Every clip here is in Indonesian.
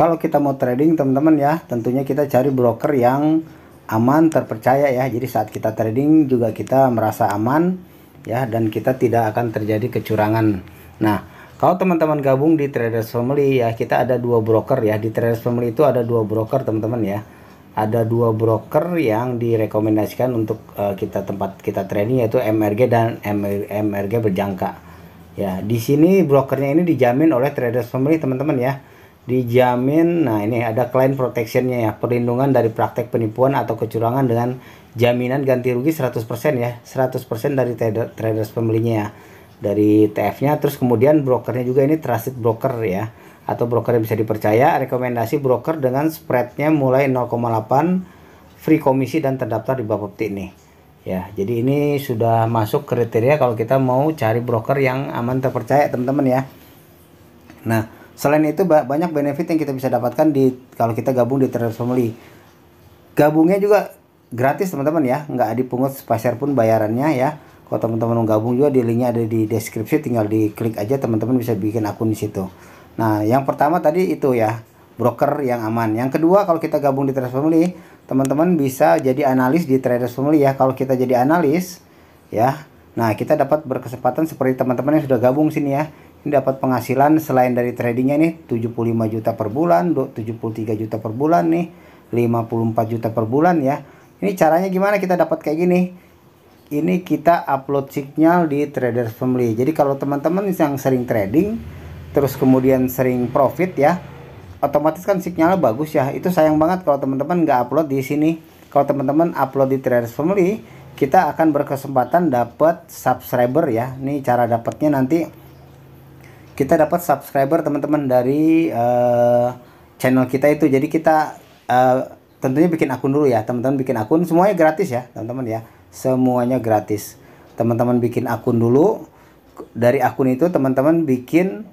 kalau kita mau trading teman-teman ya tentunya kita cari broker yang aman terpercaya ya jadi saat kita trading juga kita merasa aman ya dan kita tidak akan terjadi kecurangan nah kalau teman-teman gabung di Traders Family ya kita ada dua broker ya di Traders Family itu ada dua broker teman-teman ya ada dua broker yang direkomendasikan untuk uh, kita tempat kita trading yaitu MRG dan MRG berjangka ya di sini brokernya ini dijamin oleh Traders Family teman-teman ya dijamin nah ini ada client protectionnya ya perlindungan dari praktek penipuan atau kecurangan dengan jaminan ganti rugi 100% ya 100% dari trader, traders pembelinya ya dari TF nya terus kemudian brokernya juga ini trusted broker ya atau broker yang bisa dipercaya rekomendasi broker dengan spreadnya mulai 0,8 free komisi dan terdaftar di Bapepti ini ya jadi ini sudah masuk kriteria kalau kita mau cari broker yang aman terpercaya teman-teman ya nah Selain itu banyak benefit yang kita bisa dapatkan di kalau kita gabung di Trader's Family. Gabungnya juga gratis teman-teman ya, nggak dipungut sepeser pun bayarannya ya. Kalau teman-teman mau gabung juga di linknya ada di deskripsi, tinggal diklik aja teman-teman bisa bikin akun di situ. Nah, yang pertama tadi itu ya, broker yang aman. Yang kedua, kalau kita gabung di Traders Family, teman-teman bisa jadi analis di Traders Family ya. Kalau kita jadi analis, ya, nah kita dapat berkesempatan seperti teman-teman yang sudah gabung sini ya ini dapat penghasilan selain dari tradingnya nih 75 juta per bulan 73 juta per bulan nih 54 juta per bulan ya ini caranya gimana kita dapat kayak gini ini kita upload signal di trader family jadi kalau teman-teman yang sering trading terus kemudian sering profit ya otomatis kan signalnya bagus ya itu sayang banget kalau teman-teman nggak upload di sini kalau teman-teman upload di trader family kita akan berkesempatan dapat subscriber ya ini cara dapatnya nanti kita dapat subscriber teman-teman dari uh, channel kita itu jadi kita uh, tentunya bikin akun dulu ya teman-teman bikin akun semuanya gratis ya teman-teman ya semuanya gratis teman-teman bikin akun dulu dari akun itu teman-teman bikin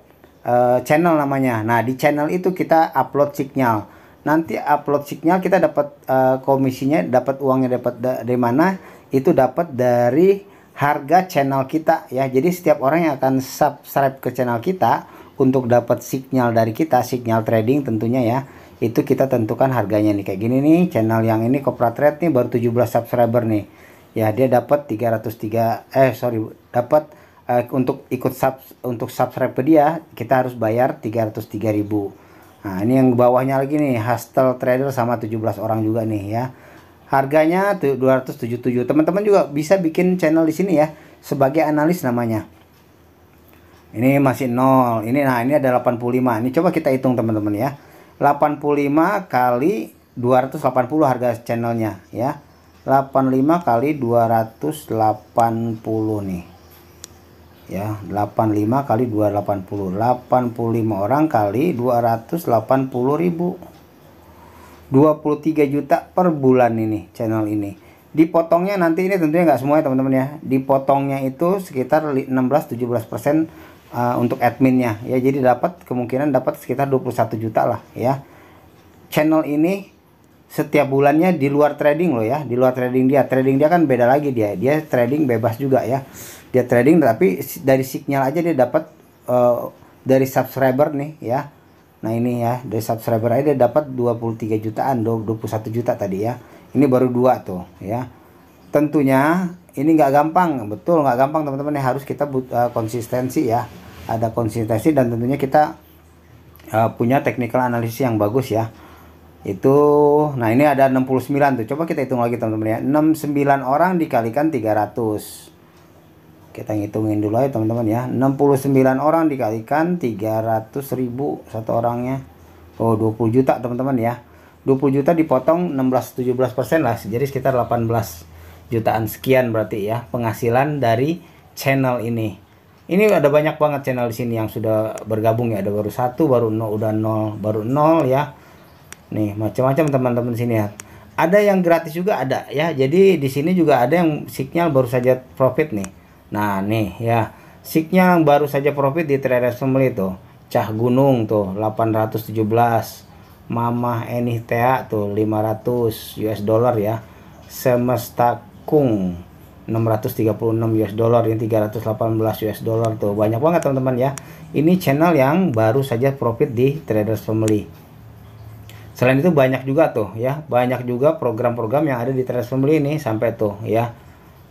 uh, channel namanya nah di channel itu kita upload signal nanti upload signal kita dapat uh, komisinya dapat uangnya dapat dari mana itu dapat dari harga channel kita ya. Jadi setiap orang yang akan subscribe ke channel kita untuk dapat signal dari kita, signal trading tentunya ya. Itu kita tentukan harganya nih kayak gini nih, channel yang ini Kopra Trade nih baru 17 subscriber nih. Ya, dia dapat 303 eh sorry, dapat eh, untuk ikut sub untuk subscribe ke dia kita harus bayar 303.000. Nah, ini yang bawahnya lagi nih, Hustle Trader sama 17 orang juga nih ya. Harganya 277. Teman-teman juga bisa bikin channel di sini ya sebagai analis namanya. Ini masih nol. Ini nah ini ada 85. Ini coba kita hitung teman-teman ya. 85 kali 280 harga channelnya ya. 85 kali 280 nih. Ya, 85 kali 280. 85 orang kali 280 ribu 23 juta per bulan ini channel ini dipotongnya nanti ini tentunya nggak semua ya teman-teman ya dipotongnya itu sekitar 16-17 persen uh, untuk adminnya ya jadi dapat kemungkinan dapat sekitar 21 juta lah ya channel ini setiap bulannya di luar trading loh ya di luar trading dia trading dia kan beda lagi dia dia trading bebas juga ya dia trading tapi dari signal aja dia dapat uh, dari subscriber nih ya Nah ini ya dari subscriber aja dua dapat 23 jutaan 21 juta tadi ya Ini baru dua tuh ya Tentunya ini nggak gampang betul nggak gampang teman-teman ya harus kita but, uh, konsistensi ya Ada konsistensi dan tentunya kita uh, punya technical analisis yang bagus ya itu nah ini ada 69 tuh coba kita hitung lagi teman-teman ya 69 orang dikalikan 300 kita ngitungin dulu ya teman-teman ya 69 orang dikalikan 300 ribu satu orangnya oh 20 juta teman-teman ya 20 juta dipotong 16-17 persen lah jadi sekitar 18 jutaan sekian berarti ya penghasilan dari channel ini ini ada banyak banget channel di sini yang sudah bergabung ya ada baru satu baru nol udah nol baru nol ya nih macam-macam teman-teman sini ya ada yang gratis juga ada ya jadi di sini juga ada yang signal baru saja profit nih Nah nih ya siknya yang baru saja profit di trader pembeli tuh. Cah Gunung tuh 817. mama Mamah Tea tuh 500 US dollar ya. Semesta Kung 636 US dollar ini 318 US dollar tuh banyak banget teman-teman ya ini channel yang baru saja profit di traders family selain itu banyak juga tuh ya banyak juga program-program yang ada di traders family ini sampai tuh ya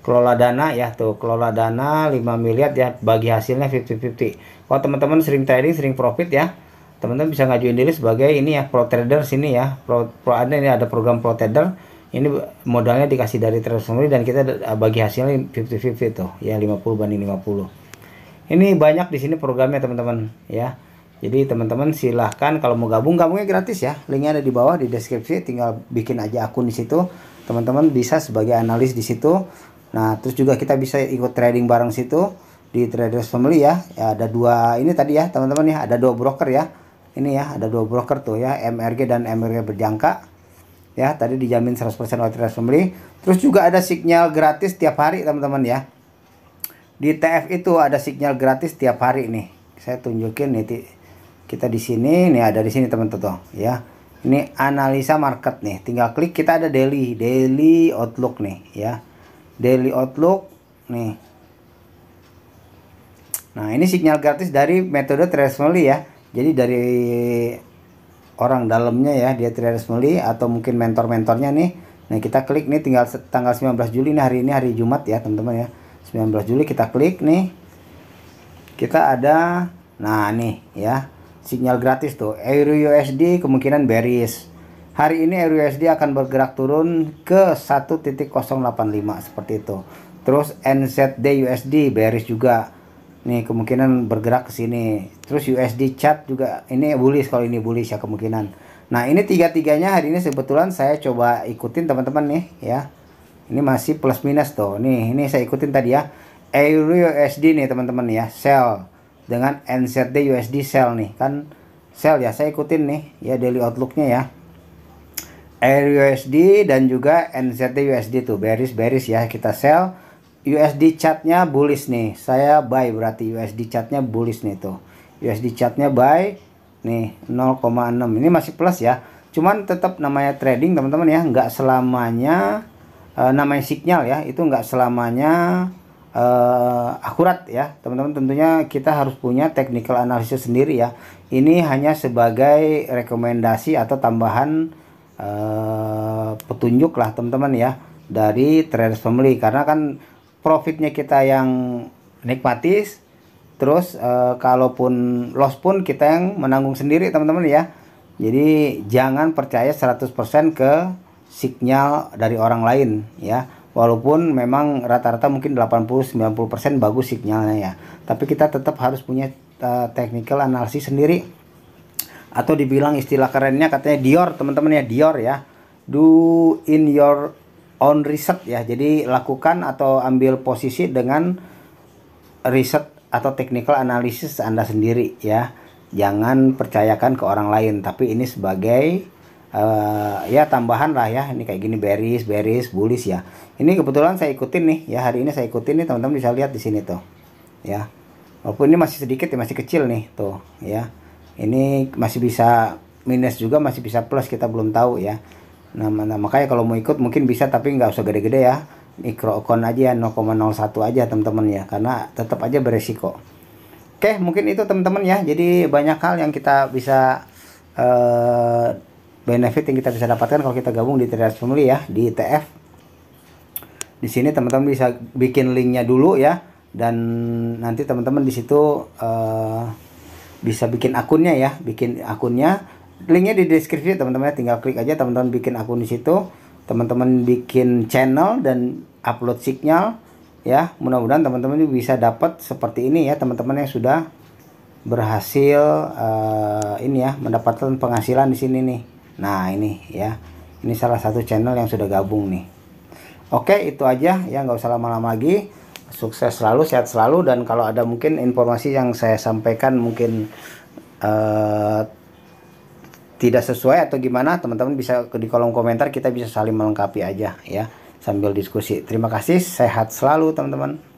kelola dana ya tuh kelola dana 5 miliar ya bagi hasilnya 50-50 kalau teman-teman sering trading sering profit ya teman-teman bisa ngajuin diri sebagai ini ya pro trader sini ya pro, pro ada ini ada program pro trader ini modalnya dikasih dari trader sendiri dan kita eh, bagi hasilnya 50-50 tuh ya 50 banding 50 ini banyak di sini programnya teman-teman ya jadi teman-teman silahkan kalau mau gabung gabungnya gratis ya linknya ada di bawah di deskripsi tinggal bikin aja akun di situ teman-teman bisa sebagai analis di situ Nah, terus juga kita bisa ikut trading bareng situ di Traders Family ya. ya ada dua ini tadi ya, teman-teman ya, ada dua broker ya. Ini ya, ada dua broker tuh ya, MRG dan MRG berjangka. Ya, tadi dijamin 100% oleh Traders Family. Terus juga ada sinyal gratis tiap hari, teman-teman ya. Di TF itu ada sinyal gratis tiap hari nih. Saya tunjukin nih kita di sini nih ada di sini teman-teman ya. Ini analisa market nih. Tinggal klik kita ada daily, daily outlook nih ya daily outlook nih nah ini sinyal gratis dari metode Tresmeli ya jadi dari orang dalamnya ya dia Tresmeli atau mungkin mentor-mentornya nih nah kita klik nih tinggal tanggal 19 Juli nih hari ini hari Jumat ya teman-teman ya 19 Juli kita klik nih kita ada nah nih ya sinyal gratis tuh euro USD kemungkinan bearish Hari ini RUSD akan bergerak turun ke 1.085 seperti itu. Terus NZD USD bearish juga. Nih kemungkinan bergerak ke sini. Terus USD chat juga ini bullish kalau ini bullish ya kemungkinan. Nah, ini tiga-tiganya hari ini kebetulan saya coba ikutin teman-teman nih ya. Ini masih plus minus tuh. Nih, ini saya ikutin tadi ya. EURUSD nih teman-teman ya, sell dengan NZD USD sell nih kan sell ya saya ikutin nih ya daily outlooknya ya RUSD dan juga NZT USD tuh beris beris ya kita sell. USD chartnya bullish nih. Saya buy berarti USD chartnya bullish nih tuh. USD chartnya buy nih 0,6. Ini masih plus ya. Cuman tetap namanya trading teman-teman ya. Nggak selamanya uh, namanya signal ya. Itu nggak selamanya uh, akurat ya. Teman-teman tentunya kita harus punya technical analysis sendiri ya. Ini hanya sebagai rekomendasi atau tambahan Eh, petunjuk lah teman-teman ya dari traders family karena kan profitnya kita yang nikmatis terus e, kalaupun loss pun kita yang menanggung sendiri teman-teman ya jadi jangan percaya 100% ke signal dari orang lain ya walaupun memang rata-rata mungkin 80-90% bagus signalnya ya tapi kita tetap harus punya e, technical analisis sendiri atau dibilang istilah kerennya katanya Dior teman-teman ya Dior ya do in your own research ya jadi lakukan atau ambil posisi dengan riset atau technical analysis Anda sendiri ya jangan percayakan ke orang lain tapi ini sebagai uh, ya tambahan lah ya ini kayak gini beris beris bullish ya ini kebetulan saya ikutin nih ya hari ini saya ikutin nih teman-teman bisa lihat di sini tuh ya walaupun ini masih sedikit ya masih kecil nih tuh ya ini masih bisa minus juga masih bisa plus kita belum tahu ya nah, nah makanya kalau mau ikut mungkin bisa tapi nggak usah gede-gede ya mikro account aja 0,01 ya, aja teman-teman ya karena tetap aja beresiko oke mungkin itu teman-teman ya jadi banyak hal yang kita bisa eh, benefit yang kita bisa dapatkan kalau kita gabung di Trader Family ya di e TF. di sini teman-teman bisa bikin linknya dulu ya dan nanti teman-teman di situ uh, bisa bikin akunnya ya bikin akunnya linknya di deskripsi teman-teman ya. tinggal klik aja teman-teman bikin akun di situ teman-teman bikin channel dan upload signal ya mudah-mudahan teman-teman bisa dapat seperti ini ya teman-teman yang sudah berhasil uh, ini ya mendapatkan penghasilan di sini nih nah ini ya ini salah satu channel yang sudah gabung nih oke itu aja ya nggak usah lama-lama lagi sukses selalu, sehat selalu dan kalau ada mungkin informasi yang saya sampaikan mungkin uh, tidak sesuai atau gimana, teman-teman bisa di kolom komentar kita bisa saling melengkapi aja ya sambil diskusi. Terima kasih, sehat selalu teman-teman.